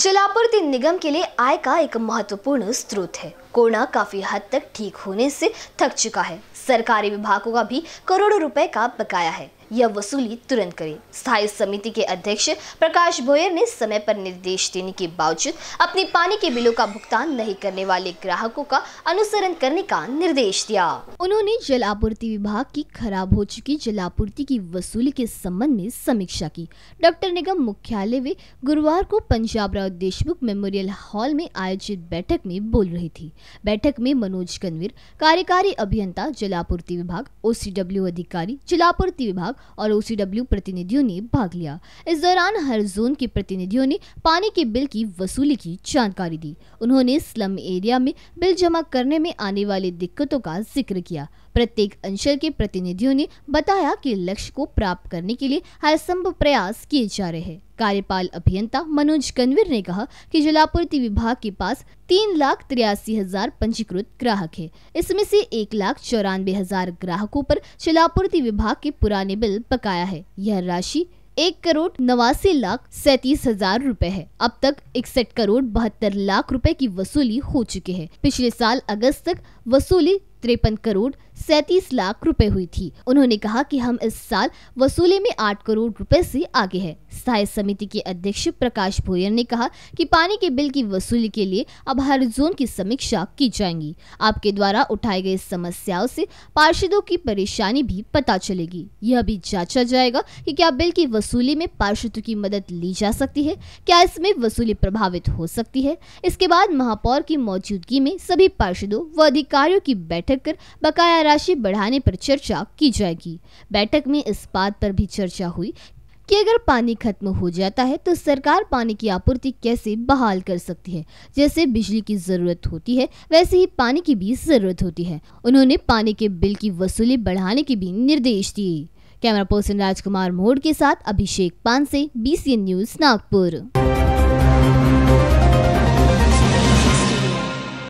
जलापूर्ति निगम के लिए आय का एक महत्वपूर्ण स्रोत है कोरोना काफी हद तक ठीक होने से थक चुका है सरकारी विभागों का भी करोड़ों रुपए का बकाया है यह वसूली तुरंत करे स्थायी समिति के अध्यक्ष प्रकाश भोयर ने समय पर निर्देश देने के बावजूद अपने पानी के बिलों का भुगतान नहीं करने वाले ग्राहकों का अनुसरण करने का निर्देश दिया उन्होंने जल आपूर्ति विभाग की खराब हो चुकी जल आपूर्ति की वसूली के संबंध में समीक्षा की डॉक्टर निगम मुख्यालय में गुरुवार को पंजाब राव देशमुख मेमोरियल हॉल में आयोजित बैठक में बोल रही थी बैठक में मनोज कन्वीर कार्यकारी अभियंता जल जलापूर्ति विभाग ओसीडब्ल्यू अधिकारी जलापूर्ति विभाग और ओसीडब्ल्यू प्रतिनिधियों ने भाग लिया इस दौरान हर जोन के प्रतिनिधियों ने पानी के बिल की वसूली की जानकारी दी उन्होंने स्लम एरिया में बिल जमा करने में आने वाली दिक्कतों का जिक्र किया प्रत्येक अंचल के प्रतिनिधियों ने बताया की लक्ष्य को प्राप्त करने के लिए हर संभव प्रयास किए जा रहे हैं कार्यपाल अभियंता मनोज कन्वीर ने कहा कि जलापूर्ति विभाग के पास तीन लाख तिरासी हजार पंजीकृत ग्राहक है इसमें से एक लाख चौरानवे हजार ग्राहकों पर जलापूर्ति विभाग के पुराने बिल बकाया है यह राशि एक करोड़ नवासी लाख सैतीस हजार रूपए है अब तक इकसठ करोड़ बहत्तर लाख रुपए की वसूली हो चुकी है पिछले साल अगस्त तक वसूली तिरपन करोड़ सैतीस लाख रुपए हुई थी उन्होंने कहा कि हम इस साल वसूली में आठ करोड़ रुपए से आगे हैं स्थायी समिति के अध्यक्ष प्रकाश भोयर ने कहा कि पानी के बिल की वसूली के लिए अब हर जोन की समीक्षा की जाएंगी आपके द्वारा उठाए गए समस्याओं से पार्षदों की परेशानी भी पता चलेगी यह भी जांचा जाएगा कि क्या बिल की वसूली में पार्षदों की मदद ली जा सकती है क्या इसमें वसूली प्रभावित हो सकती है इसके बाद महापौर की मौजूदगी में सभी पार्षदों व अधिकारियों की बैठक बैठक कर बकाया राशि बढ़ाने पर चर्चा की जाएगी बैठक में इस बात पर भी चर्चा हुई कि अगर पानी खत्म हो जाता है तो सरकार पानी की आपूर्ति कैसे बहाल कर सकती है जैसे बिजली की जरूरत होती है वैसे ही पानी की भी जरूरत होती है उन्होंने पानी के बिल की वसूली बढ़ाने के भी निर्देश दिए कैमरा पर्सन राजकुमार मोड़ के साथ अभिषेक पान से बी न्यूज नागपुर